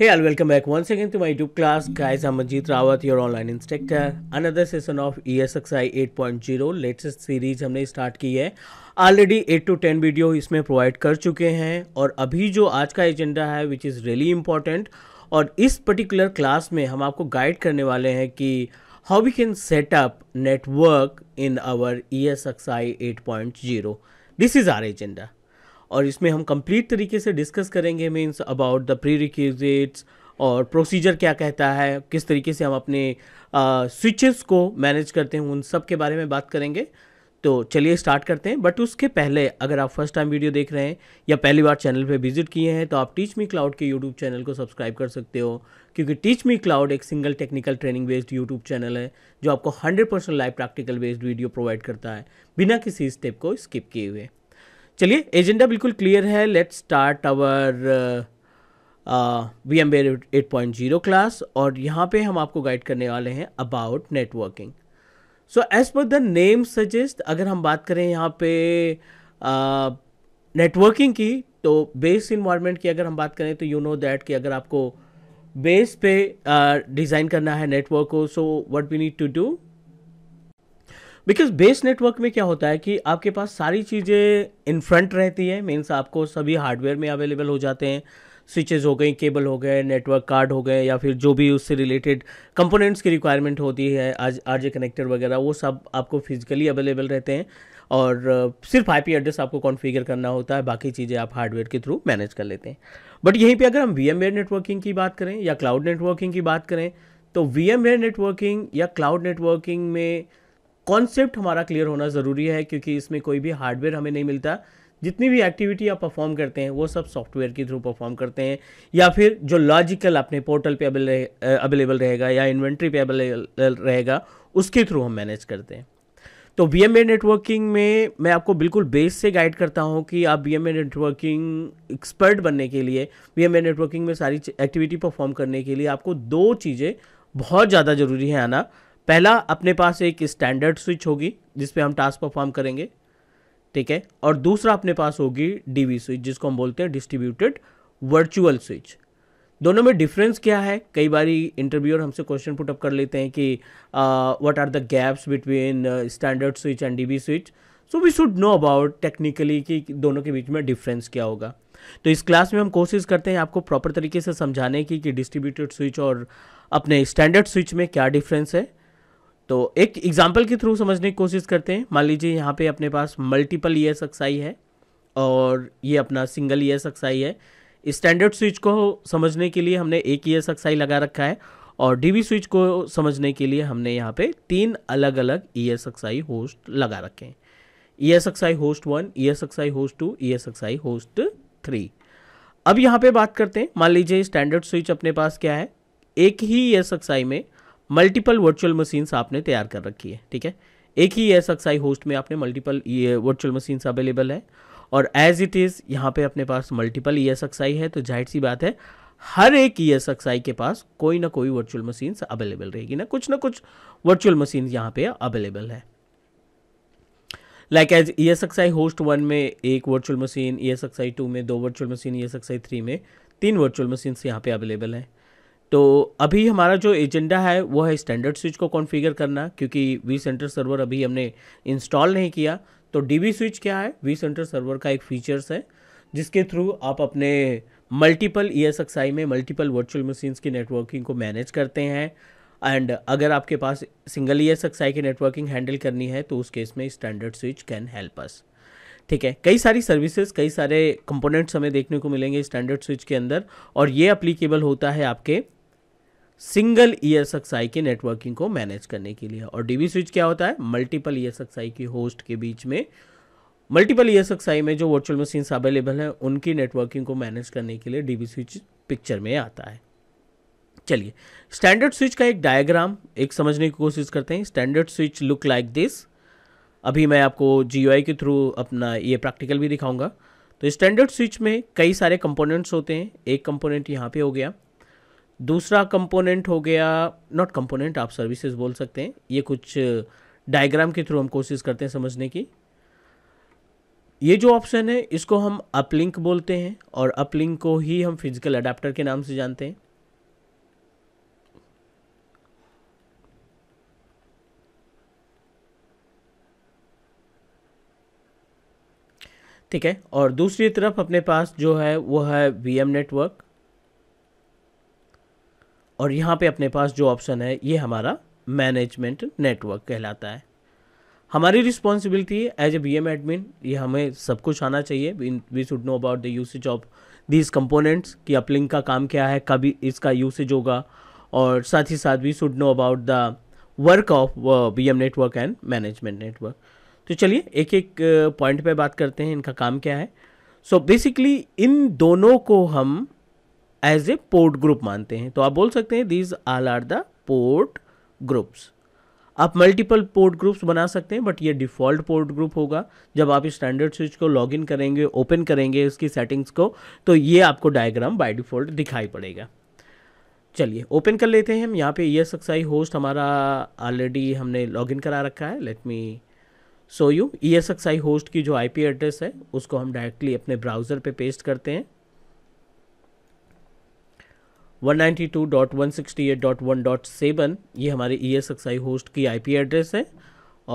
Hey all, welcome back once again to my YouTube class. Guys, I'm Ajit Rawat, your online instructor. Another session of ESXi 8.0 latest series हमने start की है already 8 to 10 video इसमें provide कर चुके हैं और अभी जो आज का एजेंडा है विच इज़ रियली इम्पॉर्टेंट और इस पर्टिकुलर क्लास में हम आपको गाइड करने वाले हैं कि how we can setup network in our ESXi 8.0 this is our agenda और इसमें हम कंप्लीट तरीके से डिस्कस करेंगे means about the prerequisites और प्रोसीजर क्या कहता है किस तरीके से हम अपने स्विचेस को मैनेज करते हैं उन सब के बारे में बात करेंगे तो चलिए स्टार्ट करते हैं बट उसके पहले अगर आप फर्स्ट टाइम वीडियो देख रहे हैं या पहली बार चैनल पे विजिट किए हैं तो आप टीच मी क्लाउड के यूट्यूब चैनल को सब्सक्राइब कर सकते हो क्योंकि टीच मी क्लाउड एक single technical training based YouTube channel है जो आपको hundred live practical based video provide करता है बिना किसी स्टेप को स्किप किए हुए चलिए एजेंडा बिल्कुल क्लियर है let's start our VMware eight point zero class और यहाँ पे हम आपको गाइड करने वाले हैं about networking so as per the name suggest अगर हम बात करें यहाँ पे नेटवर्किंग uh, की तो बेस इन्वायरमेंट की अगर हम बात करें तो यू नो दैट कि अगर आपको बेस पे डिज़ाइन uh, करना है नेटवर्क को so what we need to do because base network में क्या होता है कि आपके पास सारी चीज़ें इन फ्रंट रहती है मीन्स आपको सभी हार्डवेयर में अवेलेबल हो जाते हैं स्विचेज हो गई केबल हो गए नेटवर्क कार्ड हो गए या फिर जो भी उससे रिलेटेड कंपोनेंट्स की रिक्वायरमेंट होती है आज आर कनेक्टर वगैरह वो सब आपको फिजिकली अवेलेबल रहते हैं और uh, सिर्फ आईपी एड्रेस आपको कॉन्फ़िगर करना होता है बाकी चीज़ें आप हार्डवेयर के थ्रू मैनेज कर लेते हैं बट यहीं पे अगर हम वी नेटवर्किंग की बात करें या क्लाउड नेटवर्किंग की बात करें तो वी नेटवर्किंग या क्लाउड नेटवर्किंग में कॉन्सेप्ट हमारा क्लियर होना ज़रूरी है क्योंकि इसमें कोई भी हार्डवेयर हमें नहीं मिलता जितनी भी एक्टिविटी आप परफॉर्म करते हैं वो सब सॉफ्टवेयर के थ्रू परफॉर्म करते हैं या फिर जो लॉजिकल अपने पोर्टल पे अवेलेबल रहेगा या इन्वेंट्री पे अवेलेबल रहेगा उसके थ्रू हम मैनेज करते हैं तो वी नेटवर्किंग में मैं आपको बिल्कुल बेस से गाइड करता हूँ कि आप वी नेटवर्किंग एक्सपर्ट बनने के लिए वी नेटवर्किंग में सारी एक्टिविटी परफॉर्म करने के लिए आपको दो चीज़ें बहुत ज़्यादा ज़रूरी है आना पहला अपने पास एक स्टैंडर्ड स्विच होगी जिस पे हम टास्क परफॉर्म करेंगे ठीक है और दूसरा अपने पास होगी डीवी स्विच जिसको हम बोलते हैं डिस्ट्रीब्यूटेड वर्चुअल स्विच दोनों में डिफरेंस क्या है कई बार इंटरव्यूअर हमसे क्वेश्चन पुटअप कर लेते हैं कि what are the gaps between standard switch and DV switch so we should know about technically कि दोनों के बीच में डिफरेंस क्या होगा तो इस क्लास में हम कोशिश करते हैं आपको प्रॉपर तरीके से समझाने की कि डिस्ट्रीब्यूटेड स्विच और अपने स्टैंडर्ड स्विच में क्या डिफरेंस है तो एक एग्जाम्पल के थ्रू समझने की कोशिश करते हैं मान लीजिए यहाँ पे अपने पास मल्टीपल ई एस है और ये अपना सिंगल ई एस है स्टैंडर्ड स्विच को समझने के लिए हमने एक ई एस लगा रखा है और डी स्विच को समझने के लिए हमने यहाँ पे तीन अलग अलग ई एस होस्ट लगा रखे हैं E S host one E S host two E S host three अब यहाँ पे बात करते हैं मान लीजिए स्टैंडर्ड स्विच अपने पास क्या है एक ही ई एस में मल्टीपल वर्चुअल मशीन्स आपने तैयार कर रखी है ठीक है एक ही एस एक्साई होस्ट में आपने मल्टीपल वर्चुअल मशीन्स अवेलेबल है और एज इट इज़ यहाँ पे अपने पास मल्टीपल ई एस आई है तो जाहिर सी बात है हर एक ई एस एक्स आई के पास कोई ना कोई वर्चुअल मशीन्स अवेलेबल रहेगी ना कुछ ना कुछ वर्चुअल मशीन यहाँ पे अवेलेबल है like as E S X I host one में एक virtual machine E S X I two में दो virtual machine E S X I three में तीन वर्चुअल मशीन्स यहाँ पे अवेलेबल हैं तो अभी हमारा जो एजेंडा है वो है स्टैंडर्ड स्विच को कॉन्फ़िगर करना क्योंकि वी सेंटर सर्वर अभी हमने इंस्टॉल नहीं किया तो डी स्विच क्या है वी सेंटर सर्वर का एक फीचर्स है जिसके थ्रू आप अपने मल्टीपल ई e में मल्टीपल वर्चुअल मशीन्स की नेटवर्किंग को मैनेज करते हैं एंड अगर आपके पास सिंगल ई एस की नेटवर्किंग हैंडल करनी है तो उस केस में standard switch can help us ठीक है कई सारी सर्विसेज कई सारे कंपोनेंट्स हमें देखने को मिलेंगे स्टैंडर्ड स्विच के अंदर और ये अप्लीकेबल होता है आपके सिंगल ईयर सक्साई के नेटवर्किंग को मैनेज करने के लिए और डीबी स्विच क्या होता है मल्टीपल ईयर सक्साई की होस्ट के बीच में मल्टीपल ईयर सक्साई में जो वर्चुअल मशीन्स अवेलेबल हैं उनकी नेटवर्किंग को मैनेज करने के लिए डीबी स्विच पिक्चर में आता है चलिए स्टैंडर्ड स्विच का एक डायग्राम एक समझने की कोशिश करते हैं standard switch look like this अभी मैं आपको जी के थ्रू अपना ये प्रैक्टिकल भी दिखाऊंगा तो स्टैंडर्ड स्विच में कई सारे कंपोनेंट्स होते हैं एक कंपोनेंट यहाँ पे हो गया दूसरा कंपोनेंट हो गया नॉट कंपोनेंट आप सर्विसेज बोल सकते हैं ये कुछ डायग्राम के थ्रू हम कोशिश करते हैं समझने की ये जो ऑप्शन है इसको हम अपलिंक बोलते हैं और अपलिंक को ही हम फिजिकल अडाप्टर के नाम से जानते हैं ठीक है और दूसरी तरफ अपने पास जो है वो है वीएम नेटवर्क और यहाँ पे अपने पास जो ऑप्शन है ये हमारा मैनेजमेंट नेटवर्क कहलाता है हमारी रिस्पॉन्सिबिलिटी है as a V M admin ये हमें सब कुछ आना चाहिए we should know about the usage of these components कि अपलिंक का काम क्या है कभी इसका यूसेज होगा और साथ ही साथ we should know about the work of V M network and management network तो चलिए एक एक पॉइंट पे बात करते हैं इनका काम क्या है सो so बेसिकली इन दोनों को हम एज ए पोर्ट ग्रुप मानते हैं तो आप बोल सकते हैं these all are the port groups आप मल्टीपल पोर्ट ग्रुप्स बना सकते हैं बट ये डिफ़ॉल्ट पोर्ट ग्रुप होगा जब आप इस स्टैंडर्ड स्विच को लॉगिन करेंगे ओपन करेंगे उसकी सेटिंग्स को तो ये आपको डायग्राम बाय डिफ़ॉल्ट दिखाई पड़ेगा चलिए ओपन कर लेते हैं हम यहाँ पे ये सक्साई होस्ट हमारा ऑलरेडी हमने लॉगिन करा रखा है let me show you E S X I host की जो आई एड्रेस है उसको हम डायरेक्टली अपने ब्राउज़र पे पेस्ट करते हैं 192.168.1.7 ये हमारे E S X I host की आईपी एड्रेस है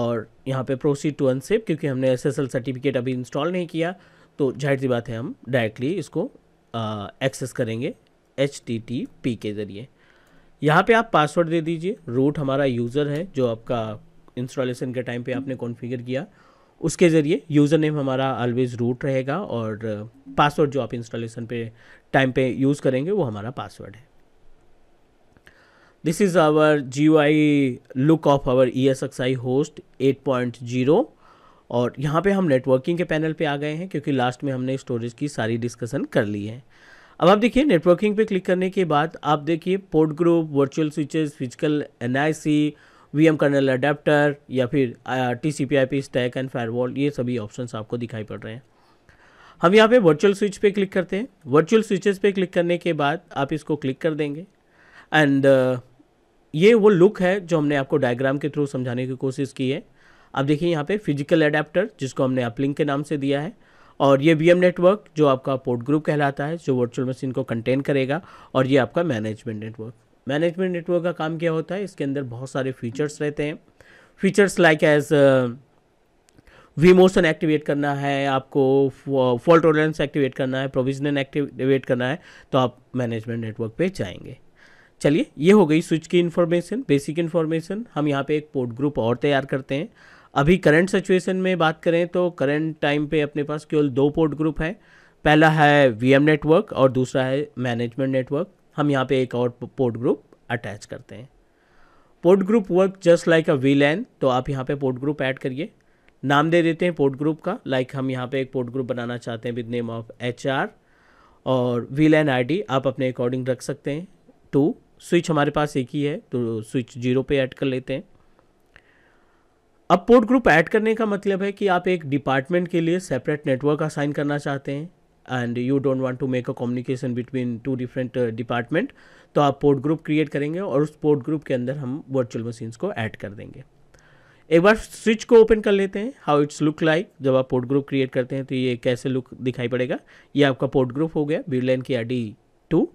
और यहाँ पे प्रोसीड टू अनसेव क्योंकि हमने एल सर्टिफिकेट अभी इंस्टॉल नहीं किया तो जाहिर सी बात है हम डायरेक्टली इसको एक्सेस करेंगे एच के ज़रिए यहाँ पे आप पासवर्ड दे दीजिए रूट हमारा यूज़र है जो आपका इंस्टॉलेशन के टाइम पे आपने कॉन्फ़िगर किया उसके ज़रिए यूज़र नेम हमारा ऑलवेज़ रूट रहेगा और पासवर्ड जो आप इंस्टॉलेशन पे टाइम पे यूज़ करेंगे वो हमारा पासवर्ड है this is our G I look of our E S X I host eight point zero और यहाँ पे हम नेटवर्किंग के पैनल पे आ गए हैं क्योंकि लास्ट में हमने स्टोरेज की सारी डिस्कशन कर ली है अब आप देखिए नेटवर्किंग पे क्लिक करने के बाद आप देखिए port group virtual switches physical N I C V M kernel adapter या फिर T C P I P stack and firewall ये सभी ऑप्शंस आपको दिखाई पड़ रहे हैं हम यहाँ पे वर्चुअल स्विच पे क्लिक करते हैं वर्चुअल स्विचेस पे क्लिक करने के बाद आप इसको क्लिक कर देंगे एंड uh, ये वो लुक है जो हमने आपको डायग्राम के थ्रू समझाने की कोशिश की है आप देखिए यहाँ पे फिजिकल अडेप्टर जिसको हमने अपलिंक के नाम से दिया है और ये वी नेटवर्क जो आपका पोर्ट ग्रुप कहलाता है जो वर्चुअल मशीन को कंटेन करेगा और ये आपका मैनेजमेंट नेटवर्क मैनेजमेंट नेटवर्क का काम क्या होता है इसके अंदर बहुत सारे फीचर्स रहते हैं features like as V motion activate करना है आपको फॉल्ट टॉलरेंस एक्टिवेट करना है प्रोविजनल एक्टिवेट करना है तो आप मैनेजमेंट नेटवर्क पे जाएंगे चलिए ये हो गई स्विच की इन्फॉर्मेशन बेसिक इन्फॉर्मेशन हम यहाँ पे एक पोर्ट ग्रुप और तैयार करते हैं अभी करंट सिचुएशन में बात करें तो करंट टाइम पे अपने पास केवल दो पोर्ट ग्रुप हैं पहला है वीएम नेटवर्क और दूसरा है मैनेजमेंट नेटवर्क हम यहाँ पे एक और पोर्ट ग्रुप अटैच करते हैं port group work just like a V LAN तो आप यहाँ पे पोर्ट ग्रुप ऐड करिए नाम दे देते हैं पोर्ट ग्रुप का लाइक हम यहाँ पे एक पोर्ट ग्रुप बनाना चाहते हैं विद नेम ऑफ एच और व्हील एन आई आप अपने अकॉर्डिंग रख सकते हैं टू स्विच हमारे पास एक ही है तो स्विच जीरो पे ऐड कर लेते हैं अब पोर्ट ग्रुप ऐड करने का मतलब है कि आप एक डिपार्टमेंट के लिए सेपरेट नेटवर्क असाइन करना चाहते हैं and you don't want to make a communication between two different department तो आप पोर्ट ग्रुप क्रिएट करेंगे और उस पोर्ट ग्रुप के अंदर हम वर्चुअल मशीन्स को ऐड कर देंगे एक बार स्विच को ओपन कर लेते हैं हाउ इट्स लुक लाइक जब आप पोर्ट ग्रुप क्रिएट करते हैं तो ये कैसे लुक दिखाई पड़ेगा ये आपका पोर्ट ग्रुप हो गया बी लाइन की R D two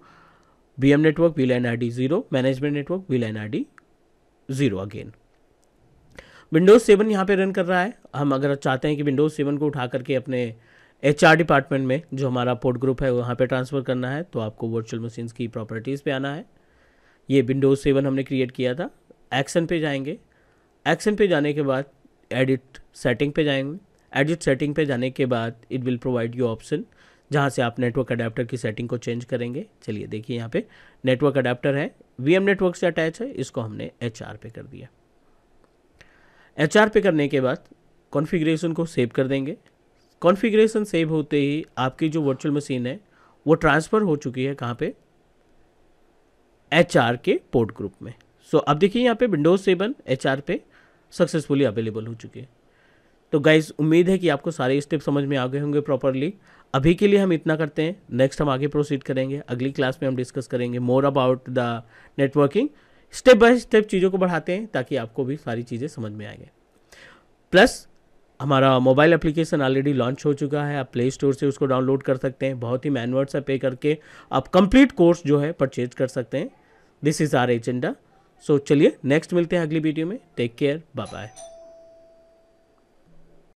V M network V LAN R D zero management network V LAN R D zero again Windows seven यहाँ पे रन कर रहा है हम अगर चाहते हैं कि विंडोज़ सेवन को उठा करके अपने एच डिपार्टमेंट में जो हमारा पोर्ट ग्रुप है वहाँ पर ट्रांसफ़र करना है तो आपको वर्चुअल मशीन्स की प्रॉपर्टीज़ पर आना है ये विंडोज़ सेवन हमने क्रिएट किया था एक्शन पे जाएंगे एक्शन पे जाने के बाद एडिट सेटिंग पे जाएंगे एडिट सेटिंग पे जाने के बाद it will provide you option जहाँ से आप नेटवर्क अडेप्टर की सेटिंग को चेंज करेंगे चलिए देखिए यहाँ पे नेटवर्क अडेप्टर है वी नेटवर्क से अटैच है इसको हमने एच पे कर दिया एच पे करने के बाद कॉन्फ़िगरेशन को सेव कर देंगे कॉन्फ़िगरेशन सेव होते ही आपकी जो वर्चुअल मशीन है वो ट्रांसफ़र हो चुकी है कहाँ पे एच के पोर्ट ग्रुप में सो so, अब देखिए यहाँ पे विंडोज़ सेवन एच पे सक्सेसफुली अवेलेबल हो चुके तो गाइज उम्मीद है कि आपको सारे स्टेप समझ में आ गए होंगे प्रॉपरली अभी के लिए हम इतना करते हैं नेक्स्ट हम आगे प्रोसीड करेंगे अगली क्लास में हम डिस्कस करेंगे more about the networking step by step चीज़ों को बढ़ाते हैं ताकि आपको भी सारी चीज़ें समझ में आएंगे प्लस हमारा मोबाइल एप्लीकेशन ऑलरेडी लॉन्च हो चुका है आप प्ले स्टोर से उसको डाउनलोड कर सकते हैं बहुत ही मैनवर्ड सा पे करके आप कंप्लीट कोर्स जो है परचेज कर सकते हैं this is our agenda so चलिए नेक्स्ट मिलते हैं अगली वीडियो में टेक केयर बाय बाय